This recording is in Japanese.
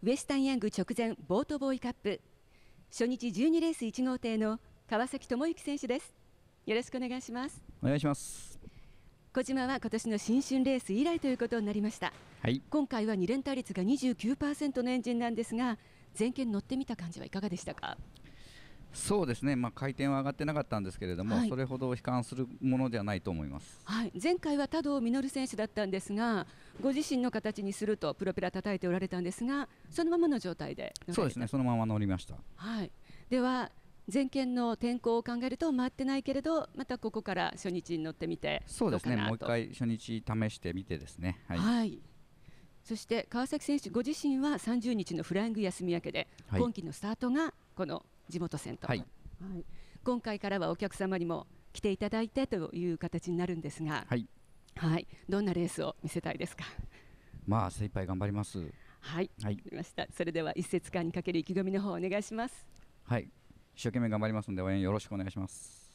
ウエスタンヤング直前ボートボーイカップ初日12レース1号艇の川崎智之選手ですよろしくお願いしますお願いします小島は今年の新春レース以来ということになりました、はい、今回は2連単率が29%のエンジンなんですが全県乗ってみた感じはいかがでしたかそうですね、まあ、回転は上がってなかったんですけれども、はい、それほど悲観するものではないと思います、はい、前回は多藤実選手だったんですが、ご自身の形にするとプロペラ叩いておられたんですが、そのままの状態でそうですね、そのまま乗りました。はい、では前県の天候を考えると回ってないけれどまたここから初日に乗ってみてそうですねもう一回初日試してみてですねはい、はいそして川崎選手ご自身は30日のフライング休み明けで、今季のスタートがこの地元線と、はい、はい、今回からはお客様にも来ていただいてという形になるんですが、はい、はい、どんなレースを見せたいですか。まあ精一杯頑張ります。はい、はい、ました。それでは一節間にかける意気込みの方お願いします。はい、一生懸命頑張りますので応援よろしくお願いします。